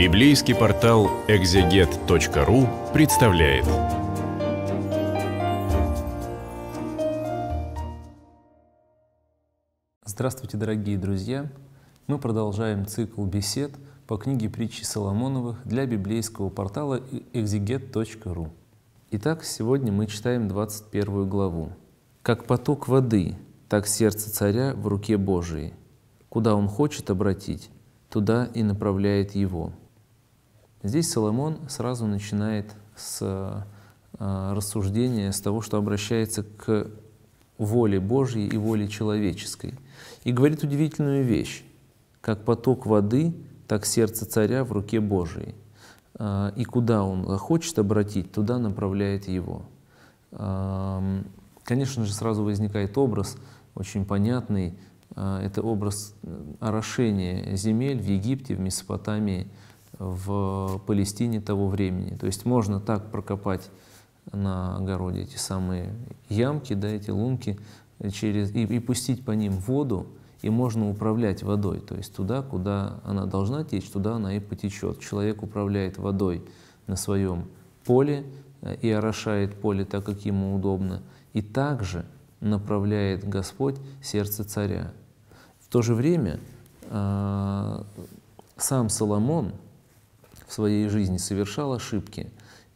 Библейский портал экзегет.ру представляет. Здравствуйте, дорогие друзья! Мы продолжаем цикл бесед по книге притчи Соломоновых для библейского портала экзегет.ру. Итак, сегодня мы читаем 21 главу. «Как поток воды, так сердце царя в руке Божией. Куда он хочет обратить, туда и направляет его». Здесь Соломон сразу начинает с э, рассуждения, с того, что обращается к воле Божьей и воле человеческой. И говорит удивительную вещь. Как поток воды, так сердце царя в руке Божьей, э, И куда он хочет обратить, туда направляет его. Эм, конечно же, сразу возникает образ, очень понятный. Э, это образ орошения земель в Египте, в Месопотамии – в Палестине того времени. То есть можно так прокопать на огороде эти самые ямки, да, эти лунки, через, и, и пустить по ним воду, и можно управлять водой. То есть туда, куда она должна течь, туда она и потечет. Человек управляет водой на своем поле э, и орошает поле так, как ему удобно. И также направляет Господь сердце царя. В то же время э, сам Соломон – в своей жизни совершал ошибки,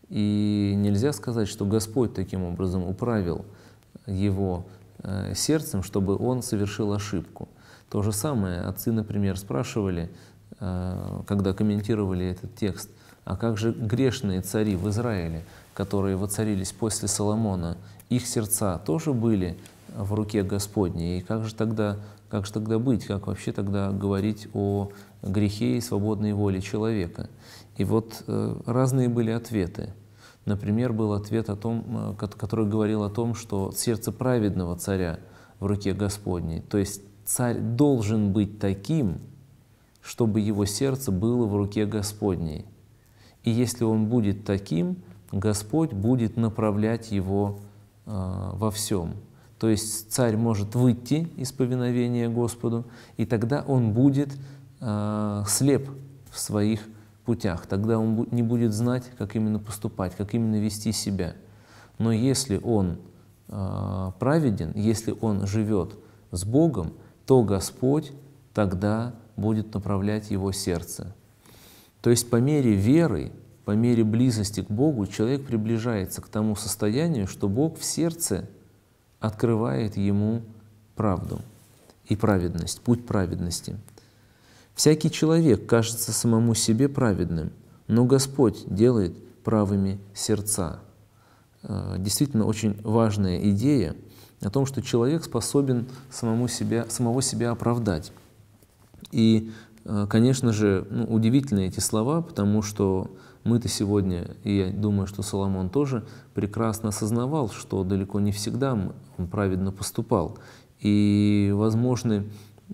и нельзя сказать, что Господь таким образом управил его э, сердцем, чтобы он совершил ошибку. То же самое отцы, например, спрашивали, э, когда комментировали этот текст, а как же грешные цари в Израиле, которые воцарились после Соломона, их сердца тоже были в руке Господней, и как же тогда, как же тогда быть, как вообще тогда говорить о грехе и свободной воле человека? И вот э, разные были ответы. Например, был ответ, о том, э, который говорил о том, что сердце праведного царя в руке Господней. То есть царь должен быть таким, чтобы его сердце было в руке Господней. И если он будет таким, Господь будет направлять его э, во всем. То есть царь может выйти из повиновения Господу, и тогда он будет э, слеп в своих путях. Тогда он не будет знать, как именно поступать, как именно вести себя. Но если он а, праведен, если он живет с Богом, то Господь тогда будет направлять его сердце. То есть по мере веры, по мере близости к Богу человек приближается к тому состоянию, что Бог в сердце открывает ему правду и праведность, путь праведности. Всякий человек кажется самому себе праведным, но Господь делает правыми сердца. Э, действительно, очень важная идея о том, что человек способен самому себя, самого себя оправдать. И, э, конечно же, ну, удивительные эти слова, потому что мы-то сегодня, и я думаю, что Соломон тоже прекрасно осознавал, что далеко не всегда он праведно поступал. И возможны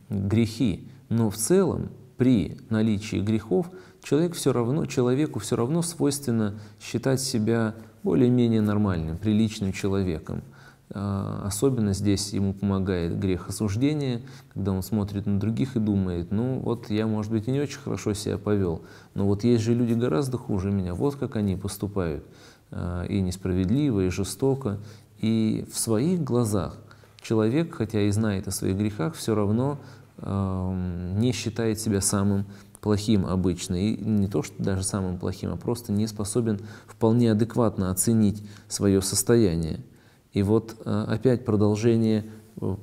грехи, но в целом при наличии грехов человек все равно, человеку все равно свойственно считать себя более-менее нормальным, приличным человеком. А, особенно здесь ему помогает грех осуждения, когда он смотрит на других и думает, ну вот я, может быть, и не очень хорошо себя повел, но вот есть же люди гораздо хуже меня, вот как они поступают, а, и несправедливо, и жестоко. И в своих глазах человек, хотя и знает о своих грехах, все равно не считает себя самым плохим обычно, и не то, что даже самым плохим, а просто не способен вполне адекватно оценить свое состояние. И вот а, опять продолжение э,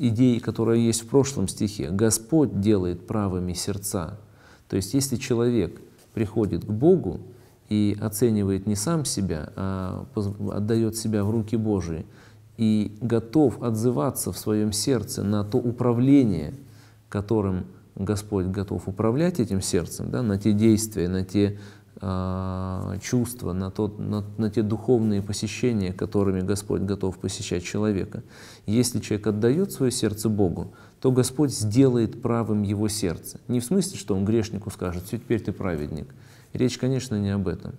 идеи, которая есть в прошлом стихе. «Господь делает правыми сердца». То есть если человек приходит к Богу и оценивает не сам себя, а отдает себя в руки Божии, и готов отзываться в своем сердце на то управление – которым Господь готов управлять этим сердцем, да, на те действия, на те э, чувства, на, тот, на, на те духовные посещения, которыми Господь готов посещать человека. Если человек отдает свое сердце Богу, то Господь сделает правым его сердце. Не в смысле, что он грешнику скажет, все, теперь ты праведник. Речь, конечно, не об этом.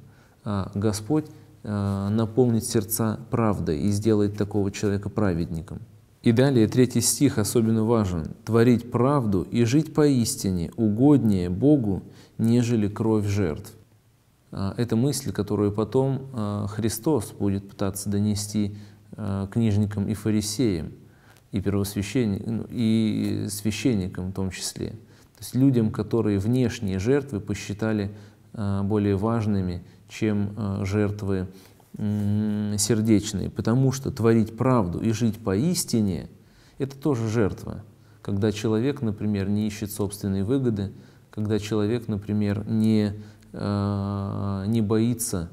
А Господь э, наполнит сердца правдой и сделает такого человека праведником. И далее третий стих особенно важен. «Творить правду и жить поистине угоднее Богу, нежели кровь жертв». А, это мысль, которую потом а, Христос будет пытаться донести а, книжникам и фарисеям, и первосвященникам, ну, и священникам в том числе. То есть людям, которые внешние жертвы посчитали более важными, чем жертвы сердечные, потому что творить правду и жить поистине – это тоже жертва. Когда человек, например, не ищет собственной выгоды, когда человек, например, не, э, не боится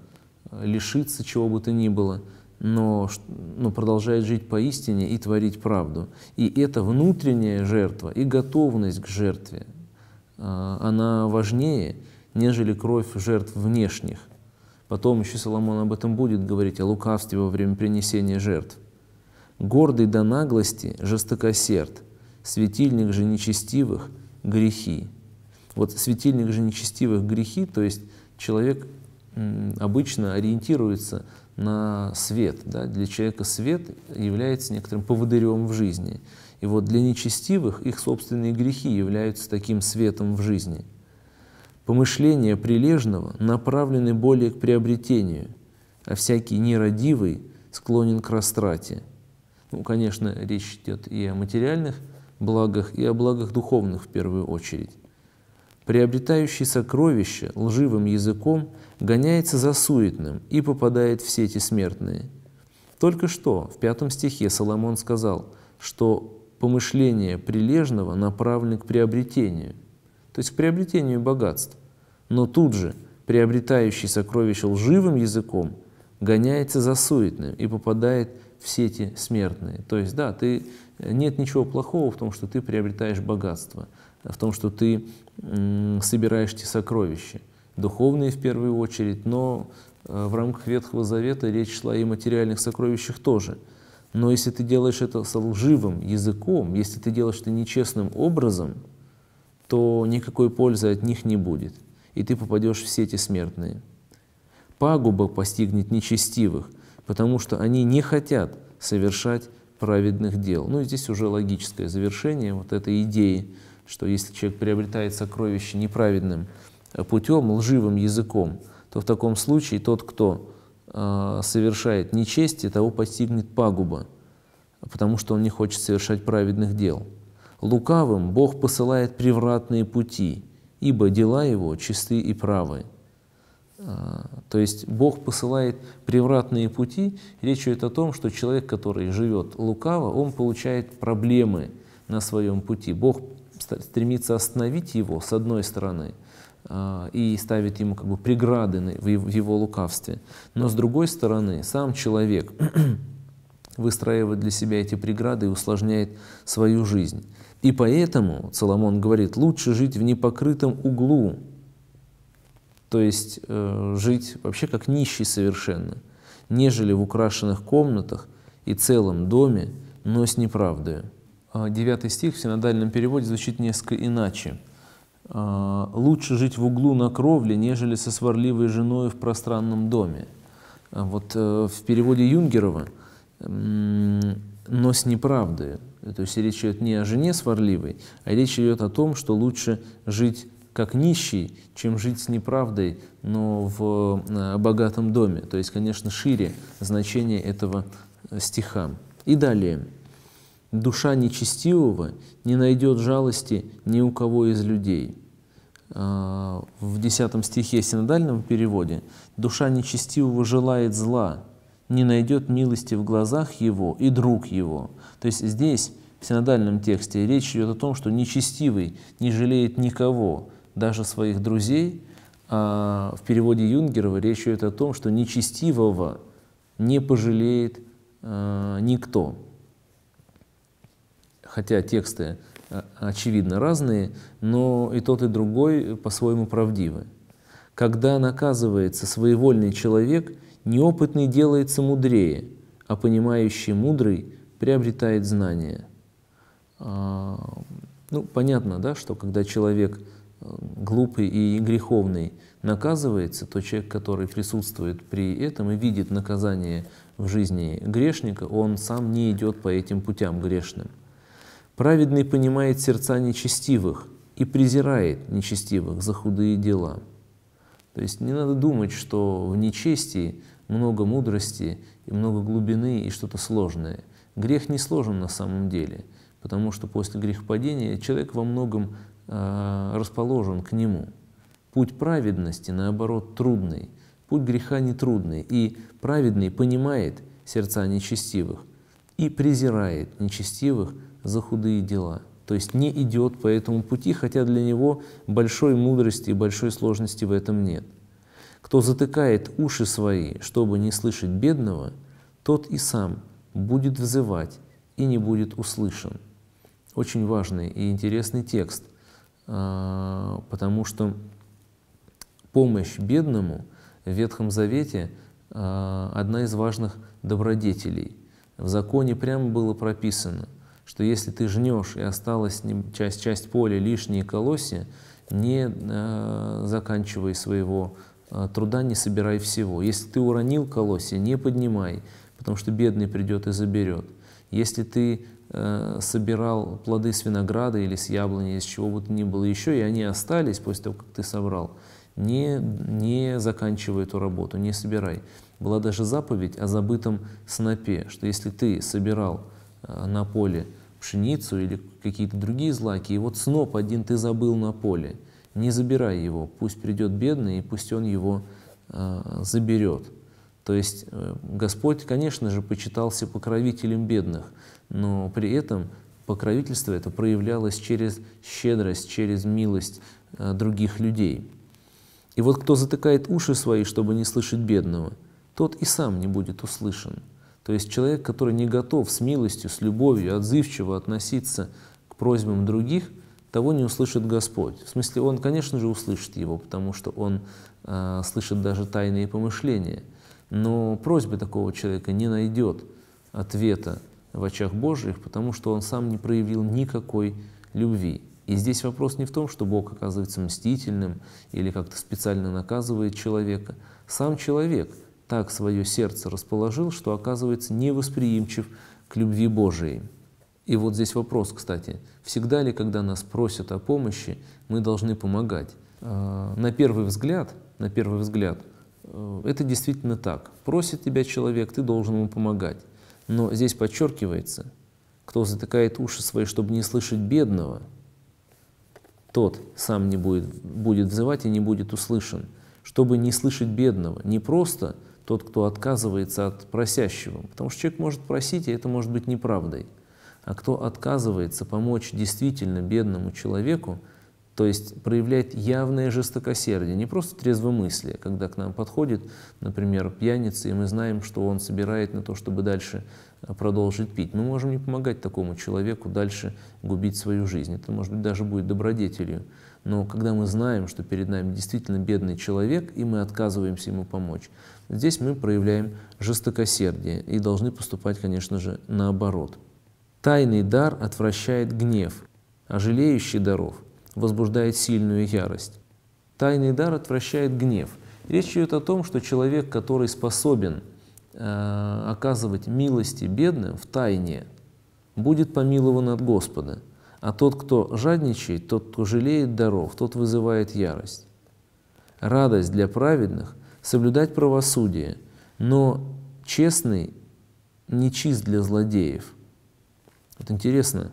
лишиться чего бы то ни было, но, но продолжает жить поистине и творить правду. И эта внутренняя жертва и готовность к жертве, э, она важнее, нежели кровь жертв внешних – Потом еще Соломон об этом будет говорить, о лукавстве во время принесения жертв. «Гордый до наглости, жестокосерд, светильник же нечестивых, грехи». Вот светильник же нечестивых грехи, то есть человек обычно ориентируется на свет. Да? Для человека свет является некоторым поводырем в жизни. И вот для нечестивых их собственные грехи являются таким светом в жизни – Помышления прилежного направлены более к приобретению, а всякий нерадивый склонен к растрате. Ну, конечно, речь идет и о материальных благах, и о благах духовных в первую очередь. Приобретающий сокровища лживым языком гоняется за суетным и попадает в сети смертные. Только что в пятом стихе Соломон сказал, что помышление прилежного направлено к приобретению – то есть к приобретению богатств. Но тут же приобретающий сокровища лживым языком гоняется за суетным и попадает в сети смертные. То есть, да, ты, нет ничего плохого в том, что ты приобретаешь богатство, а в том, что ты собираешь те сокровища, духовные в первую очередь, но э, в рамках Ветхого Завета речь шла и о материальных сокровищах тоже. Но если ты делаешь это с лживым языком, если ты делаешь это нечестным образом – то никакой пользы от них не будет, и ты попадешь в сети смертные. Пагуба постигнет нечестивых, потому что они не хотят совершать праведных дел. Ну и здесь уже логическое завершение вот этой идеи, что если человек приобретает сокровище неправедным э, путем, лживым языком, то в таком случае тот, кто э, совершает нечестие, того постигнет пагуба, потому что он не хочет совершать праведных дел. Лукавым Бог посылает превратные пути, ибо дела его чисты и правы. А, то есть Бог посылает превратные пути. Речь идет о том, что человек, который живет лукаво, он получает проблемы на своем пути. Бог стремится остановить его с одной стороны а, и ставит ему как бы преграды в его лукавстве. Но с другой стороны, сам человек выстраивает для себя эти преграды и усложняет свою жизнь. И поэтому, Соломон говорит, лучше жить в непокрытом углу, то есть э, жить вообще как нищий совершенно, нежели в украшенных комнатах и целом доме, но с неправдой. А девятый стих в синодальном переводе звучит несколько иначе. «А, «Лучше жить в углу на кровле, нежели со сварливой женой в пространном доме». А вот э, в переводе Юнгерова – но с неправдой. То есть речь идет не о жене сварливой, а речь идет о том, что лучше жить как нищий, чем жить с неправдой, но в э, богатом доме. То есть, конечно, шире значение этого э, стиха. И далее. «Душа нечестивого не найдет жалости ни у кого из людей». А, в 10 стихе синодальном переводе «Душа нечестивого желает зла, не найдет милости в глазах его и друг его. То есть здесь, в синодальном тексте, речь идет о том, что нечестивый не жалеет никого, даже своих друзей. А в переводе Юнгерова речь идет о том, что нечестивого не пожалеет а, никто. Хотя тексты э, очевидно разные, но и тот, и другой по-своему правдивы. Когда наказывается своевольный человек – Неопытный делается мудрее, а понимающий мудрый приобретает знания. А, ну, понятно, да, что когда человек э, глупый и греховный наказывается, то человек, который присутствует при этом и видит наказание в жизни грешника, он сам не идет по этим путям грешным. Праведный понимает сердца нечестивых и презирает нечестивых за худые дела. То есть не надо думать, что в нечестии много мудрости и много глубины и что-то сложное. Грех не сложен на самом деле, потому что после грехопадения человек во многом э, расположен к нему. Путь праведности, наоборот, трудный. Путь греха нетрудный, и праведный понимает сердца нечестивых и презирает нечестивых за худые дела. То есть не идет по этому пути, хотя для него большой мудрости и большой сложности в этом нет. Кто затыкает уши свои, чтобы не слышать бедного, тот и сам будет взывать и не будет услышан. Очень важный и интересный текст, а, потому что помощь бедному в Ветхом Завете а, – одна из важных добродетелей. В законе прямо было прописано, что если ты жнешь и осталась часть, часть поля лишние колосья, не а, заканчивай своего а, труда не собирай всего. Если ты уронил колосья, не поднимай, потому что бедный придет и заберет. Если ты э, собирал плоды с винограда или с яблони, из чего бы то ни было еще, и они остались после того, как ты собрал, не, не заканчивай эту работу, не собирай. Была даже заповедь о забытом снопе, что если ты собирал э, на поле пшеницу или какие-то другие злаки, и вот сноп один ты забыл на поле – не забирай его, пусть придет бедный, и пусть он его э, заберет. То есть э, Господь, конечно же, почитался покровителем бедных, но при этом покровительство это проявлялось через щедрость, через милость э, других людей. И вот кто затыкает уши свои, чтобы не слышать бедного, тот и сам не будет услышан. То есть человек, который не готов с милостью, с любовью, отзывчиво относиться к просьбам других – того не услышит Господь. В смысле, Он, конечно же, услышит его, потому что Он э, слышит даже тайные помышления. Но просьба такого человека не найдет ответа в очах Божьих, потому что он сам не проявил никакой любви. И здесь вопрос не в том, что Бог оказывается мстительным или как-то специально наказывает человека. Сам человек так свое сердце расположил, что оказывается невосприимчив к любви Божией. И вот здесь вопрос, кстати, всегда ли, когда нас просят о помощи, мы должны помогать? А, на первый взгляд, на первый взгляд, э, это действительно так. Просит тебя человек, ты должен ему помогать. Но здесь подчеркивается, кто затыкает уши свои, чтобы не слышать бедного, тот сам не будет, будет взывать и не будет услышан. Чтобы не слышать бедного, не просто тот, кто отказывается от просящего, потому что человек может просить, и это может быть неправдой. А кто отказывается помочь действительно бедному человеку, то есть проявляет явное жестокосердие, не просто трезвомыслие, когда к нам подходит, например, пьяница, и мы знаем, что он собирает на то, чтобы дальше э, продолжить пить. Мы можем не помогать такому человеку дальше губить свою жизнь. Это, может быть, даже будет добродетелью. Но когда мы знаем, что перед нами действительно бедный человек, и мы отказываемся ему помочь, здесь мы проявляем жестокосердие и должны поступать, конечно же, наоборот – Тайный дар отвращает гнев, а жалеющий даров возбуждает сильную ярость. Тайный дар отвращает гнев. Речь идет о том, что человек, который способен э, оказывать милости бедным в тайне, будет помилован от Господа. А тот, кто жадничает, тот, кто жалеет даров, тот вызывает ярость. Радость для праведных – соблюдать правосудие, но честный не чист для злодеев – вот интересно,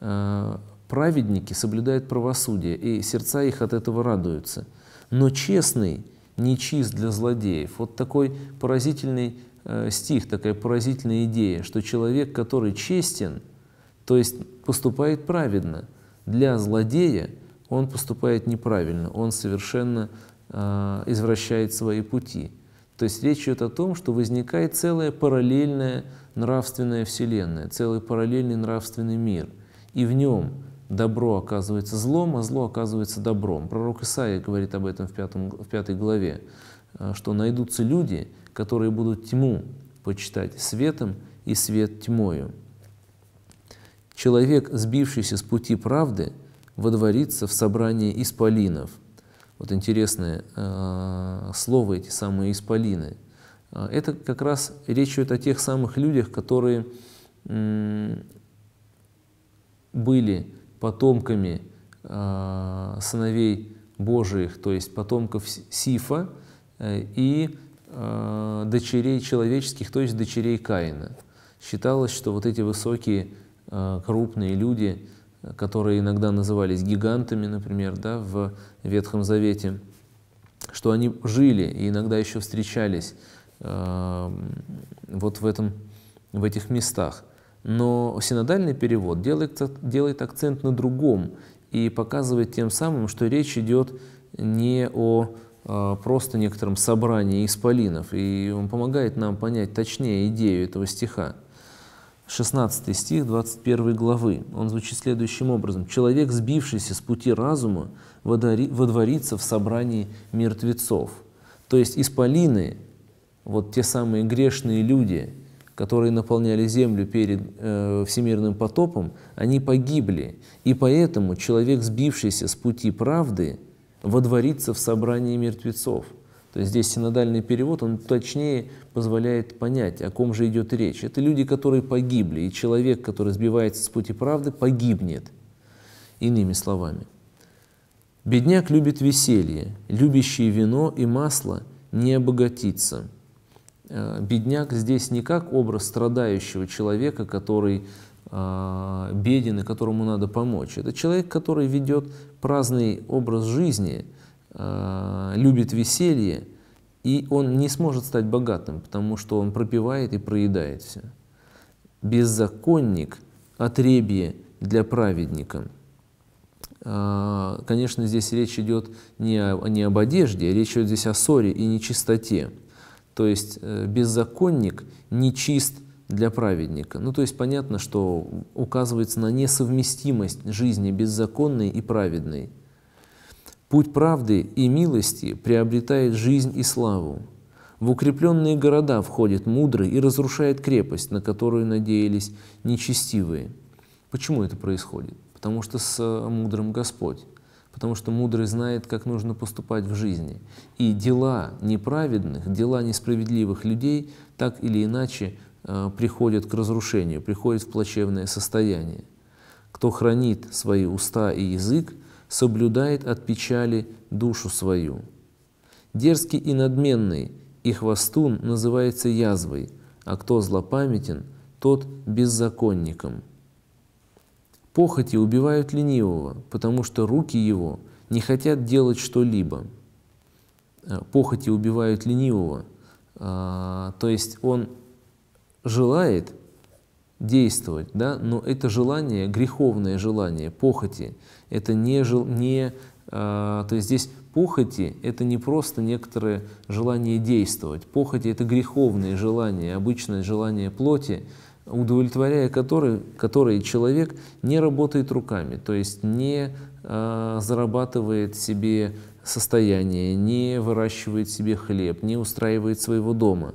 э, праведники соблюдают правосудие, и сердца их от этого радуются. Но честный не чист для злодеев. Вот такой поразительный э, стих, такая поразительная идея, что человек, который честен, то есть поступает праведно, для злодея он поступает неправильно, он совершенно э, извращает свои пути. То есть речь идет о том, что возникает целая параллельная нравственная вселенная, целый параллельный нравственный мир. И в нем добро оказывается злом, а зло оказывается добром. Пророк Исаия говорит об этом в, пятом, в пятой главе, э, что найдутся люди, которые будут тьму почитать светом и свет тьмою. Человек, сбившийся с пути правды, водворится в собрании исполинов – вот интересное э, слово, эти самые исполины. Э, это как раз речь идет о тех самых людях, которые были потомками э, сыновей Божиих, то есть потомков Сифа э, и дочерей человеческих, то есть дочерей Каина. Считалось, что вот эти высокие, крупные люди – которые иногда назывались гигантами, например, да, в Ветхом Завете, что они жили и иногда еще встречались э, вот в, этом, в этих местах. Но синодальный перевод делает, делает акцент на другом и показывает тем самым, что речь идет не о э, просто некотором собрании исполинов, и он помогает нам понять точнее идею этого стиха. 16 стих 21 главы. Он звучит следующим образом. «Человек, сбившийся с пути разума, водворится в собрании мертвецов». То есть исполины, вот те самые грешные люди, которые наполняли землю перед э, всемирным потопом, они погибли. И поэтому человек, сбившийся с пути правды, водворится в собрании мертвецов – то есть здесь синодальный перевод, он точнее позволяет понять, о ком же идет речь. Это люди, которые погибли, и человек, который сбивается с пути правды, погибнет. Иными словами. Бедняк любит веселье, любящий вино и масло не обогатится. Э, бедняк здесь не как образ страдающего человека, который а, беден и которому надо помочь. Это человек, который ведет праздный образ жизни – Э, любит веселье, и он не сможет стать богатым, потому что он пропивает и проедает все. Беззаконник – отребье для праведника. Э, конечно, здесь речь идет не, о, не об одежде, речь идет здесь о ссоре и нечистоте. То есть э, беззаконник нечист для праведника. Ну, то есть понятно, что указывается на несовместимость жизни беззаконной и праведной. Путь правды и милости приобретает жизнь и славу. В укрепленные города входит мудрый и разрушает крепость, на которую надеялись нечестивые. Почему это происходит? Потому что с э, мудрым Господь, потому что мудрый знает, как нужно поступать в жизни. И дела неправедных, дела несправедливых людей так или иначе э, приходят к разрушению, приходят в плачевное состояние. Кто хранит свои уста и язык, соблюдает от печали душу свою. Дерзкий и надменный, и хвостун называется язвой, а кто злопамятен, тот беззаконником. Похоти убивают ленивого, потому что руки его не хотят делать что-либо. Э, похоти убивают ленивого, а, то есть он желает, действовать, да, но это желание, греховное желание, похоти, это не, жел, не а, то есть здесь похоти — это не просто некоторое желание действовать. Похоти — это греховные желания, обычное желание плоти, удовлетворяя которые, которые человек не работает руками, то есть не э, зарабатывает себе состояние, не выращивает себе хлеб, не устраивает своего дома.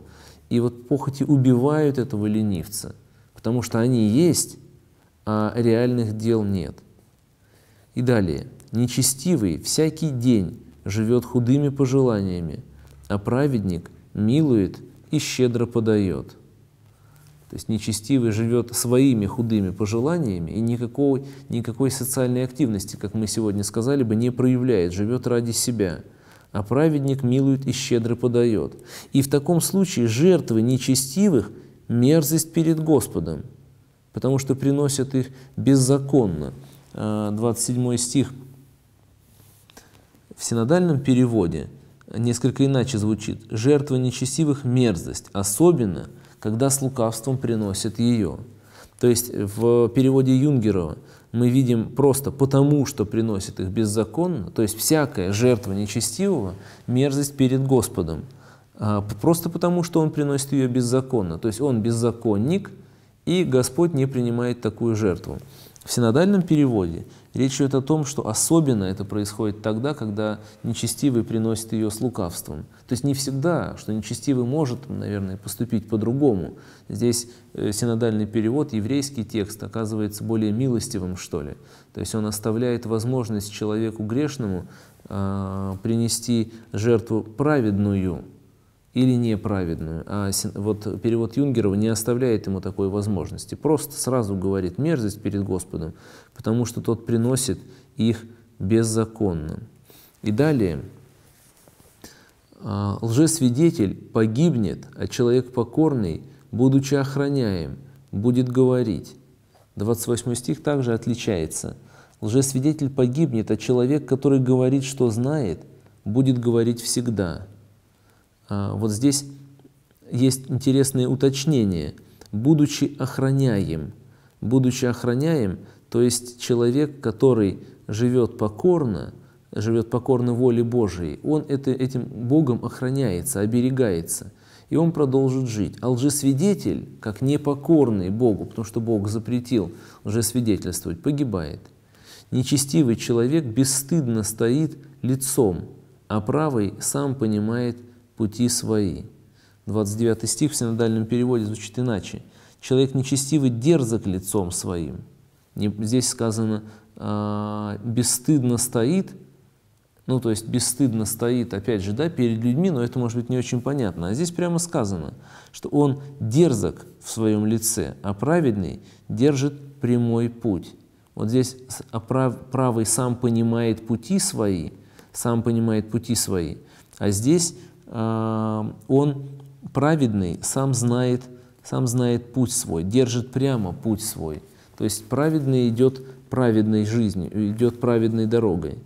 И вот похоти убивают этого ленивца — потому что они есть, а реальных дел нет. И далее. Нечестивый всякий день живет худыми пожеланиями, а праведник милует и щедро подает. То есть нечестивый живет своими худыми пожеланиями и никакой, никакой социальной активности, как мы сегодня сказали бы, не проявляет, живет ради себя. А праведник милует и щедро подает. И в таком случае жертвы нечестивых – мерзость перед Господом, потому что приносят их беззаконно. 27 а, стих в синодальном переводе несколько иначе звучит. «Жертва нечестивых – мерзость, особенно, когда с лукавством приносят ее». То есть в переводе Юнгерова мы видим просто «потому что приносит их беззаконно», то есть всякая жертва нечестивого – мерзость перед Господом – а, просто потому, что он приносит ее беззаконно. То есть он беззаконник, и Господь не принимает такую жертву. В синодальном переводе речь идет о том, что особенно это происходит тогда, когда нечестивый приносит ее с лукавством. То есть не всегда, что нечестивый может, наверное, поступить по-другому. Здесь э, синодальный перевод, еврейский текст, оказывается более милостивым, что ли. То есть он оставляет возможность человеку грешному э, принести жертву праведную, или неправедную. А вот перевод Юнгерова не оставляет ему такой возможности. Просто сразу говорит мерзость перед Господом, потому что тот приносит их беззаконно. И далее. А, Лжесвидетель погибнет, а человек покорный, будучи охраняем, будет говорить. 28 стих также отличается. Лжесвидетель погибнет, а человек, который говорит, что знает, будет говорить всегда. А, вот здесь есть интересные уточнения. Будучи охраняем. Будучи охраняем, то есть человек, который живет покорно, живет покорно воле Божией, он это, этим Богом охраняется, оберегается, и он продолжит жить. А лжесвидетель, как непокорный Богу, потому что Бог запретил лжесвидетельствовать, погибает. Нечестивый человек бесстыдно стоит лицом, а правый сам понимает – пути свои». 29 стих в синодальном переводе звучит иначе. «Человек нечестивый дерзок лицом своим». Здесь сказано а, «бесстыдно стоит», ну, то есть бесстыдно стоит, опять же, да, перед людьми, но это может быть не очень понятно. А здесь прямо сказано, что он дерзок в своем лице, а праведный держит прямой путь. Вот здесь а правый сам понимает пути свои, сам понимает пути свои, а здесь он праведный, сам знает, сам знает путь свой, держит прямо путь свой. То есть праведный идет праведной жизнью, идет праведной дорогой.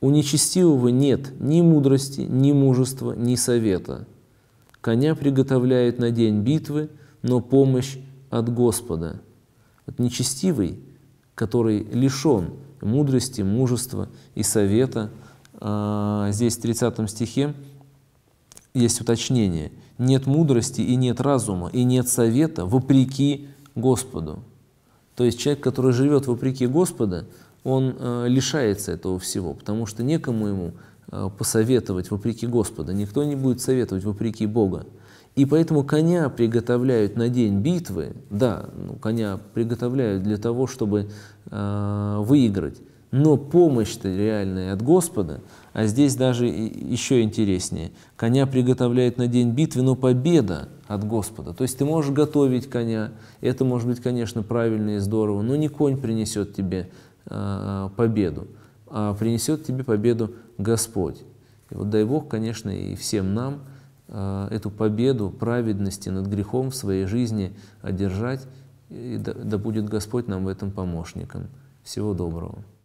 У нечестивого нет ни мудрости, ни мужества, ни совета. Коня приготовляет на день битвы, но помощь от Господа. Вот нечестивый, который лишен мудрости, мужества и совета, а, здесь в 30 стихе есть уточнение, нет мудрости и нет разума, и нет совета вопреки Господу. То есть человек, который живет вопреки Господа, он э, лишается этого всего, потому что некому ему э, посоветовать вопреки Господа, никто не будет советовать вопреки Бога. И поэтому коня приготовляют на день битвы, да, ну, коня приготовляют для того, чтобы э, выиграть. Но помощь-то реальная от Господа, а здесь даже еще интереснее. Коня приготовляет на день битвы, но победа от Господа. То есть ты можешь готовить коня, это может быть, конечно, правильно и здорово, но не конь принесет тебе э, победу, а принесет тебе победу Господь. И вот дай Бог, конечно, и всем нам э, эту победу праведности над грехом в своей жизни одержать, и да, да будет Господь нам в этом помощником. Всего доброго.